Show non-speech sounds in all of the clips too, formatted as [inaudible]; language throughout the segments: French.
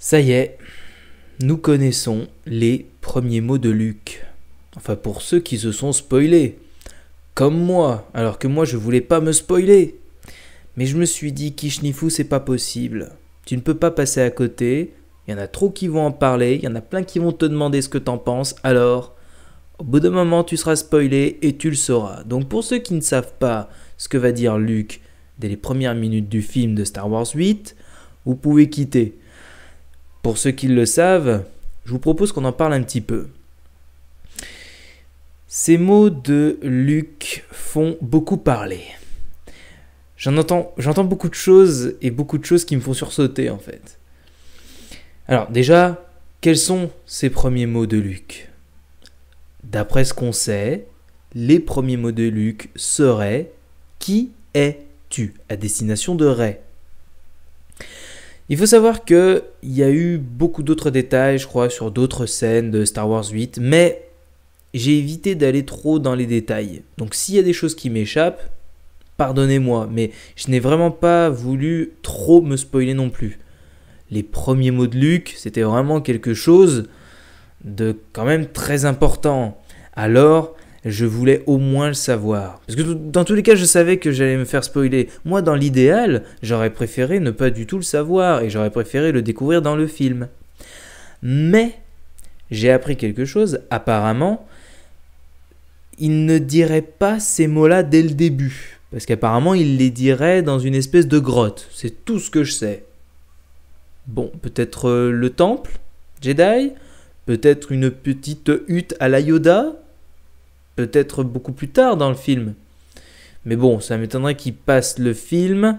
Ça y est, nous connaissons les premiers mots de Luc. Enfin pour ceux qui se sont spoilés. Comme moi, alors que moi je voulais pas me spoiler. Mais je me suis dit, Kishnifou, c'est pas possible. Tu ne peux pas passer à côté. Il y en a trop qui vont en parler. Il y en a plein qui vont te demander ce que t'en penses. Alors, au bout d'un moment, tu seras spoilé et tu le sauras. Donc pour ceux qui ne savent pas ce que va dire Luke dès les premières minutes du film de Star Wars 8, vous pouvez quitter. Pour ceux qui le savent, je vous propose qu'on en parle un petit peu. Ces mots de Luc font beaucoup parler. J'en entends, j'entends beaucoup de choses et beaucoup de choses qui me font sursauter en fait. Alors déjà, quels sont ces premiers mots de Luc D'après ce qu'on sait, les premiers mots de Luc seraient Qui es-tu à destination de Ray il faut savoir qu'il y a eu beaucoup d'autres détails, je crois, sur d'autres scènes de Star Wars 8, mais j'ai évité d'aller trop dans les détails. Donc s'il y a des choses qui m'échappent, pardonnez-moi, mais je n'ai vraiment pas voulu trop me spoiler non plus. Les premiers mots de Luke, c'était vraiment quelque chose de quand même très important. Alors, je voulais au moins le savoir. Parce que dans tous les cas, je savais que j'allais me faire spoiler. Moi, dans l'idéal, j'aurais préféré ne pas du tout le savoir et j'aurais préféré le découvrir dans le film. Mais j'ai appris quelque chose, apparemment, il ne dirait pas ces mots-là dès le début. Parce qu'apparemment, il les dirait dans une espèce de grotte. C'est tout ce que je sais. Bon, peut-être euh, le temple Jedi Peut-être une petite hutte à la Yoda peut-être beaucoup plus tard dans le film. Mais bon, ça m'étonnerait qu'il passe le film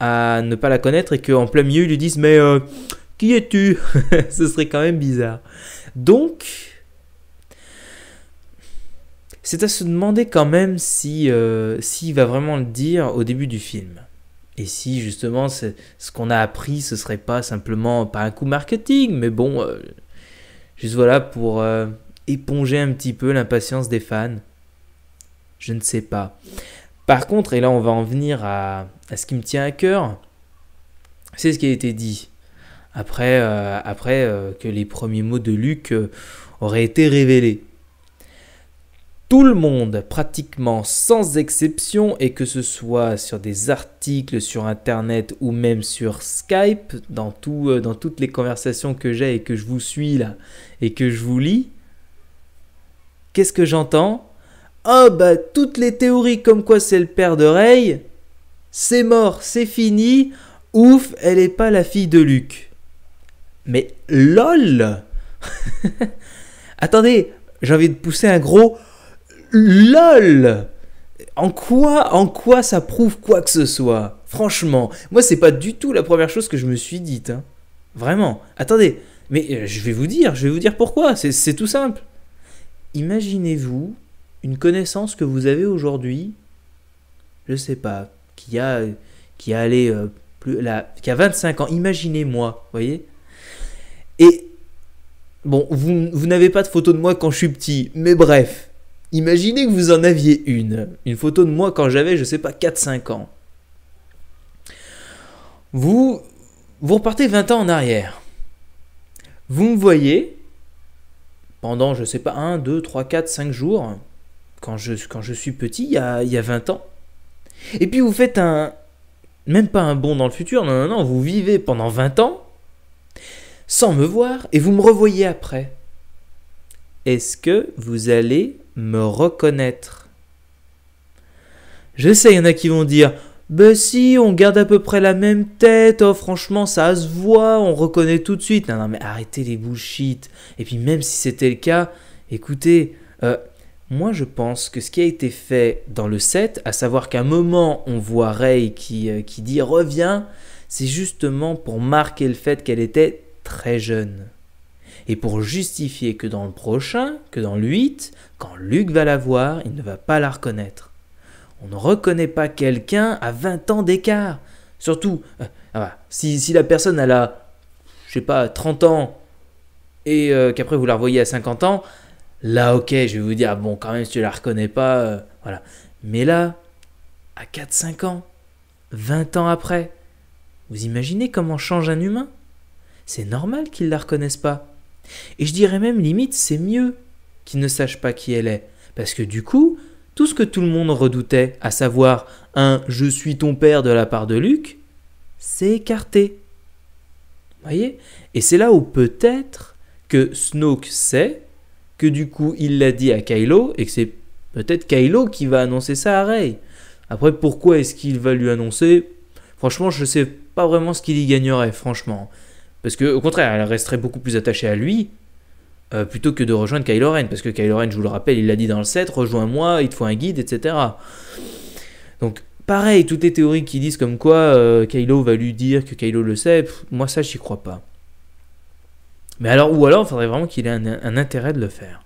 à ne pas la connaître et qu'en plein milieu ils lui disent mais euh, qui es-tu [laughs] Ce serait quand même bizarre. Donc, c'est à se demander quand même si euh, s'il va vraiment le dire au début du film. Et si justement ce qu'on a appris, ce serait pas simplement pas un coup marketing, mais bon, euh, juste voilà pour éponger un petit peu l'impatience des fans Je ne sais pas. Par contre, et là on va en venir à, ce qui me tient à cœur, c'est ce qui a été dit. Après, euh, après euh, que les premiers mots de Luc euh, auraient été révélés. Tout le monde, pratiquement sans exception, et que ce soit sur des articles sur Internet ou même sur Skype, dans, tout, dans toutes les conversations que j'ai et que je vous suis là, et que je vous lis, Qu'est-ce que j'entends Oh bah toutes les théories comme quoi c'est le père d'oreille, c'est mort, c'est fini, ouf, elle est pas la fille de Luc. Mais lol [laughs] Attendez, j'ai envie de pousser un gros lol en quoi, en quoi ça prouve quoi que ce soit Franchement, moi c'est pas du tout la première chose que je me suis dite. Hein. Vraiment. Attendez, mais euh, je vais vous dire, je vais vous dire pourquoi. C'est tout simple imaginez-vous une connaissance que vous avez aujourd'hui, je sais pas, qui a, qui a allé euh, plus, 25 ans, imaginez-moi, voyez Et bon, vous, n'avez pas de photo de moi quand je suis petit, mais bref, imaginez que vous en aviez une, une photo de moi quand j'avais, je ne sais pas, 4-5 ans. Vous, vous repartez 20 ans en arrière. Vous me voyez, pendant, je sais pas, 1, 2, 3, 4, 5 jours, quand je, quand je suis petit, il y a, il y a 20 ans. Et puis vous faites un. Même pas un bond dans le futur, non, non, non, vous vivez pendant 20 ans sans me voir et vous me revoyez après. Est-ce que vous allez me reconnaître Je sais, il y en a qui vont dire bah si, on garde à peu près la même tête, oh franchement ça se voit, on reconnaît tout de suite. Non, non, mais arrêtez les bullshit. Et puis même si c'était le cas, écoutez, euh, moi je pense que ce qui a été fait dans le 7, à savoir qu'à un moment on voit Ray qui, euh, qui dit reviens, c'est justement pour marquer le fait qu'elle était très jeune. Et pour justifier que dans le prochain, que dans le 8, quand Luc va la voir, il ne va pas la reconnaître. On ne reconnaît pas quelqu'un à 20 ans d'écart. Surtout, euh, ah bah, si, la personne elle a, je sais pas, 30 ans et euh, qu'après vous la revoyez à 50 ans, là ok, je vais vous dire, bon quand même si tu la reconnais pas, euh, voilà. Mais là, à 4-5 ans, 20 ans après, vous imaginez comment change un humain C'est normal qu'il la reconnaisse pas. Et je dirais même limite, c'est mieux qu'il ne sache pas qui elle est. Parce que du coup, tout ce que tout le monde redoutait, à savoir un Je suis ton père de la part de Luc, s'est écarté. Voyez Et c'est là où peut-être que Snoke sait que du coup il l'a dit à Kylo et que c'est peut-être Kylo qui va annoncer ça à Rey. Après, pourquoi est-ce qu'il va lui annoncer Franchement, je ne sais pas vraiment ce qu'il y gagnerait, franchement. Parce que, au contraire, elle resterait beaucoup plus attachée à lui euh, plutôt que de rejoindre Kylo Ren, parce que Kylo Ren, je vous le rappelle, il l'a dit dans le set, rejoins-moi, il te faut un guide, etc. Donc pareil, toutes les théories qui disent comme quoi euh, Kylo va lui dire que Kylo le sait, moi ça j'y crois pas. Mais alors, ou alors, il faudrait vraiment qu'il ait un, intérêt de le faire.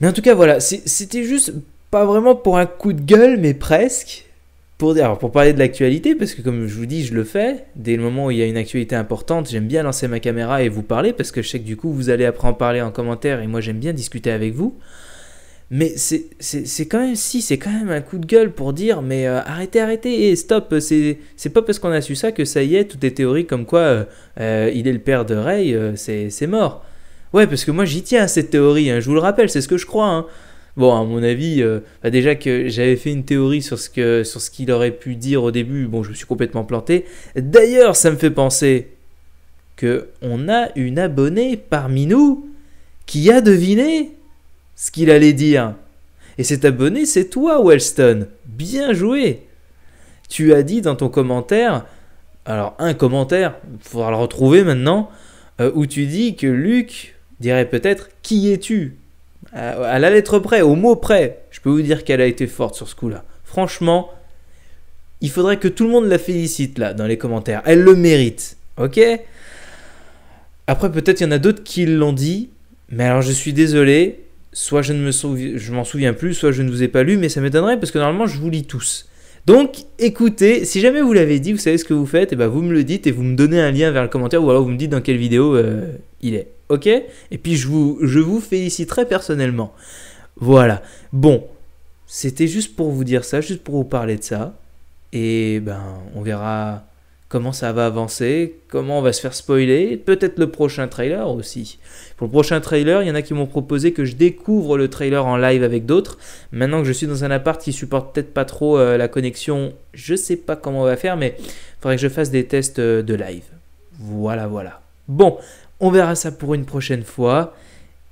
Mais en tout cas, voilà, c'était juste pas vraiment pour un coup de gueule, mais presque pour, alors pour parler de l'actualité, parce que comme je vous dis, je le fais, dès le moment où il y a une actualité importante, j'aime bien lancer ma caméra et vous parler, parce que je sais que du coup, vous allez après en parler en commentaire, et moi j'aime bien discuter avec vous. Mais c'est quand même si, c'est quand même un coup de gueule pour dire, mais euh, arrêtez, arrêtez, et stop, euh, c'est pas parce qu'on a su ça que ça y est, toutes les théories comme quoi euh, il est le père de Ray, c'est mort. Ouais, parce que moi j'y tiens à cette théorie, hein, je vous le rappelle, c'est ce que je crois. Hein. Bon, à mon avis, euh, bah, déjà que j'avais fait une théorie sur ce, sur ce qu'il aurait pu dire au début, bon, je me suis complètement planté. D'ailleurs, ça me fait penser qu'on a une abonnée parmi nous qui a deviné ce qu'il allait dire. Et cet abonné, c'est toi, Wellston. Bien joué. Tu as dit dans ton commentaire, alors un commentaire, il faudra le retrouver maintenant, euh, où tu dis que Luc dirait peut-être Qui es-tu euh, à la lettre près, au mot près, je peux vous dire qu'elle a été forte sur ce coup-là. Franchement, il faudrait que tout le monde la félicite là dans les commentaires. Elle le mérite, ok Après, peut-être il y en a d'autres qui l'ont dit, mais alors je suis désolé. Soit je ne me m'en souviens plus, soit je ne vous ai pas lu, mais ça m'étonnerait parce que normalement je vous lis tous. Donc écoutez, si jamais vous l'avez dit, vous savez ce que vous faites, et eh ben vous me le dites et vous me donnez un lien vers le commentaire ou alors vous me dites dans quelle vidéo euh, il est ok Et puis je vous, je vous féliciterai personnellement. Voilà. Bon, c'était juste pour vous dire ça, juste pour vous parler de ça. Et ben, on verra comment ça va avancer, comment on va se faire spoiler, peut-être le prochain trailer aussi. Pour le prochain trailer, il y en a qui m'ont proposé que je découvre le trailer en live avec d'autres. Maintenant que je suis dans un appart qui supporte peut-être pas trop euh, la connexion, je sais pas comment on va faire, mais il faudrait que je fasse des tests euh, de live. Voilà, voilà. Bon, on verra ça pour une prochaine fois.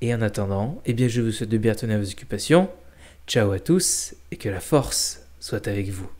Et en attendant, eh bien, je vous souhaite de bien tenir vos occupations. Ciao à tous et que la force soit avec vous.